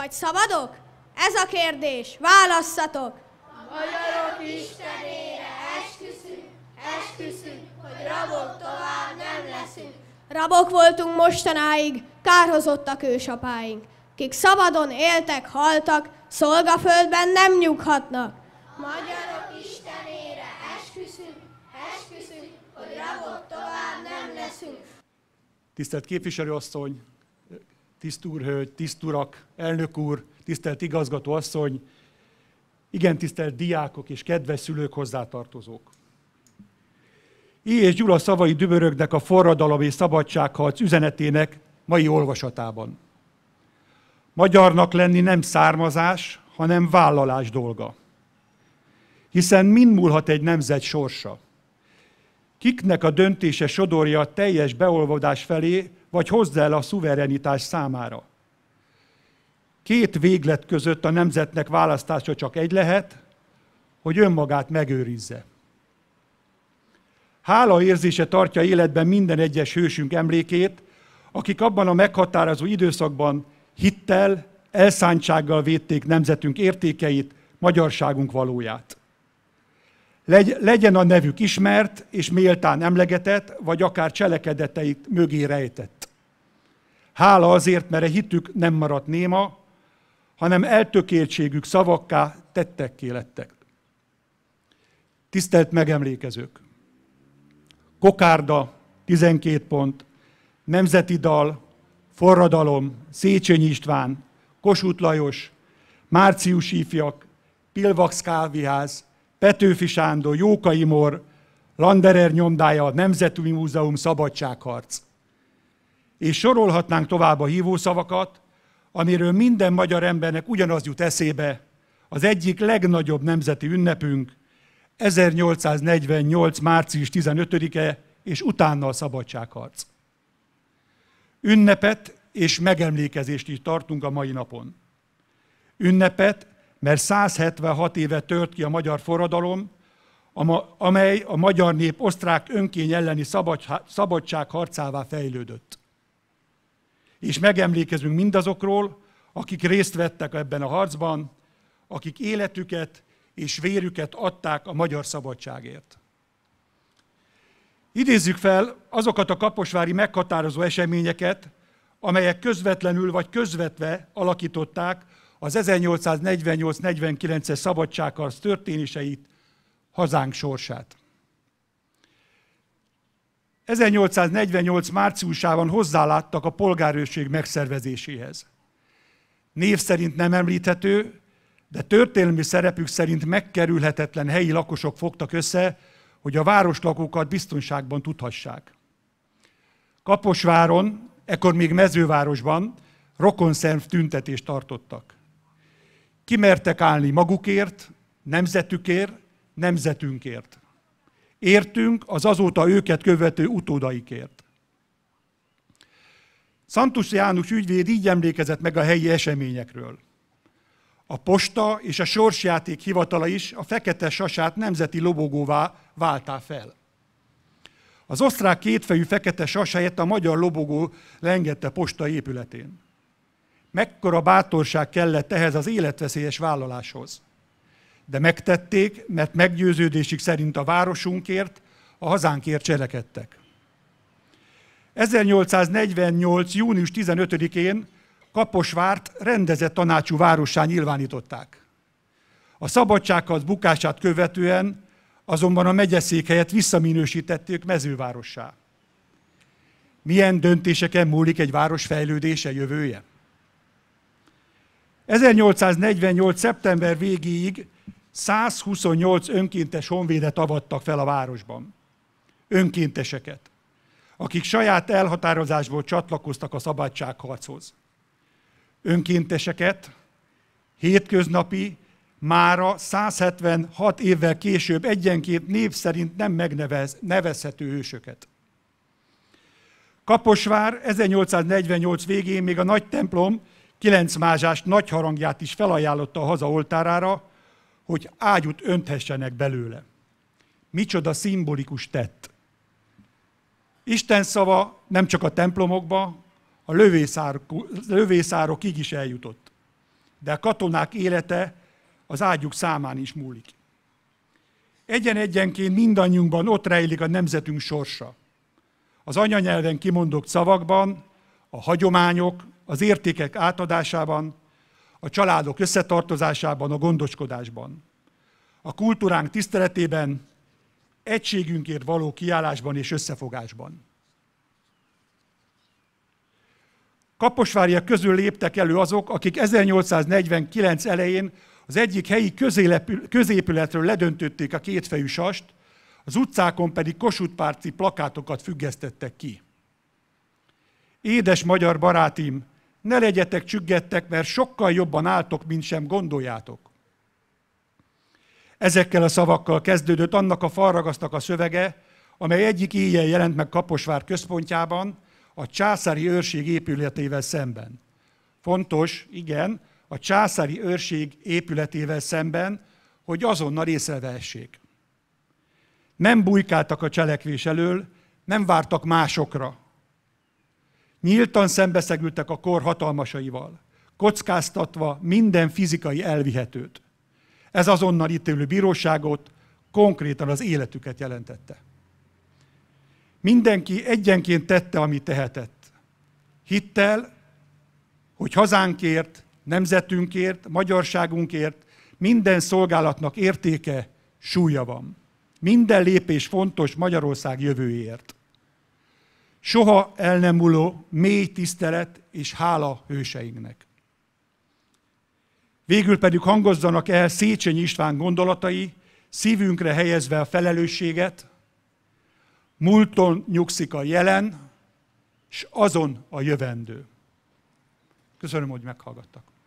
vagy szabadok? Ez a kérdés, válasszatok! A magyarok Istenére esküszünk, esküszünk, hogy rabok tovább nem leszünk. Rabok voltunk mostanáig, kárhozottak ősapáink, kik szabadon éltek, haltak, szolgaföldben nem nyughatnak. A magyarok Istenére esküszünk, esküszünk, hogy rabok tovább nem leszünk. Tisztelt képviselőasszony, tisztúrhölgy, tisztúrak, elnök úr, tisztelt igazgató asszony, igen tisztelt diákok és kedves szülők hozzátartozók. I. és Gyula szavai dübörögnek a forradalom és szabadságharc üzenetének mai olvasatában. Magyarnak lenni nem származás, hanem vállalás dolga. Hiszen mind múlhat egy nemzet sorsa. Kiknek a döntése sodorja a teljes beolvadás felé, vagy hozza el a szuverenitás számára. Két véglet között a nemzetnek választása csak egy lehet, hogy önmagát megőrizze. Hála érzése tartja életben minden egyes hősünk emlékét, akik abban a meghatározó időszakban hittel, elszántsággal védték nemzetünk értékeit, magyarságunk valóját. Legy, legyen a nevük ismert és méltán emlegetett, vagy akár cselekedeteit mögé rejtett. Hála azért, mert a hitük nem maradt néma, hanem eltökéltségük szavakká tettek lettek. Tisztelt megemlékezők! Kokárda 12 pont, Nemzeti Dal, Forradalom, Széchenyi István, Kossuth Lajos, Március Ifjak, Pilvax Kávéház, Petőfi Sándor, Jókai Mor, Landerer nyomdája, Nemzeti Múzeum, Szabadságharc. És sorolhatnánk tovább a hívószavakat, amiről minden magyar embernek ugyanaz jut eszébe, az egyik legnagyobb nemzeti ünnepünk, 1848. március 15-e és utána a szabadságharc. Ünnepet és megemlékezést is tartunk a mai napon. Ünnepet, mert 176 éve tört ki a magyar forradalom, amely a magyar nép osztrák önkény elleni szabadságharcává fejlődött és megemlékezünk mindazokról, akik részt vettek ebben a harcban, akik életüket és vérüket adták a magyar szabadságért. Idézzük fel azokat a kaposvári meghatározó eseményeket, amelyek közvetlenül vagy közvetve alakították az 1848-49-es szabadságharc történéseit, hazánk sorsát. 1848 márciusában hozzáláttak a polgárőrség megszervezéséhez. Név szerint nem említhető, de történelmi szerepük szerint megkerülhetetlen helyi lakosok fogtak össze, hogy a városlakókat biztonságban tudhassák. Kaposváron, ekkor még mezővárosban rokonszerv tüntetést tartottak. Kimertek állni magukért, nemzetükért, nemzetünkért értünk az azóta őket követő utódaikért. Szantus János ügyvéd így emlékezett meg a helyi eseményekről. A posta és a sorsjáték hivatala is a fekete sasát nemzeti lobogóvá váltá fel. Az osztrák kétfejű fekete sas helyett a magyar lobogó lengette posta épületén. Mekkora bátorság kellett ehhez az életveszélyes vállaláshoz de megtették, mert meggyőződésük szerint a városunkért, a hazánkért cselekedtek. 1848. június 15-én Kaposvárt rendezett tanácsú várossá nyilvánították. A szabadságharc bukását követően azonban a helyett visszaminősítették mezővárossá. Milyen döntéseken múlik egy város fejlődése, jövője? 1848. szeptember végéig 128 önkéntes honvédet avattak fel a városban. Önkénteseket, akik saját elhatározásból csatlakoztak a szabadságharchoz. Önkénteseket hétköznapi, mára 176 évvel később egyenként név szerint nem megnevezhető hősöket. Kaposvár 1848 végén még a nagy templom kilenc mázsás nagy harangját is felajánlotta a haza oltárára, hogy ágyút önthessenek belőle. Micsoda szimbolikus tett. Isten szava nem csak a templomokba, a lövészárok lövészárokig is eljutott. De a katonák élete az ágyuk számán is múlik. Egyen-egyenként mindannyiunkban ott rejlik a nemzetünk sorsa. Az anyanyelven kimondott szavakban, a hagyományok, az értékek átadásában, a családok összetartozásában, a gondoskodásban, a kultúránk tiszteletében, egységünkért való kiállásban és összefogásban. Kaposváriak közül léptek elő azok, akik 1849 elején az egyik helyi középületről ledöntötték a kétfejű sast, az utcákon pedig kosutpárci plakátokat függesztettek ki. Édes magyar barátim, ne legyetek csüggettek, mert sokkal jobban álltok, mint sem gondoljátok. Ezekkel a szavakkal kezdődött annak a falragasztak a szövege, amely egyik éjjel jelent meg Kaposvár központjában, a császári őrség épületével szemben. Fontos, igen, a császári őrség épületével szemben, hogy azonnal észrevehessék. Nem bujkáltak a cselekvés elől, nem vártak másokra, Nyíltan szembeszegültek a kor hatalmasaival, kockáztatva minden fizikai elvihetőt. Ez azonnal ítélő bíróságot konkrétan az életüket jelentette. Mindenki egyenként tette, amit tehetett. Hittel, hogy hazánkért, nemzetünkért, magyarságunkért minden szolgálatnak értéke, súlya van. Minden lépés fontos Magyarország jövőért soha el nem múló mély tisztelet és hála hőseinknek. Végül pedig hangozzanak el Széchenyi István gondolatai, szívünkre helyezve a felelősséget, múlton nyugszik a jelen, és azon a jövendő. Köszönöm, hogy meghallgattak.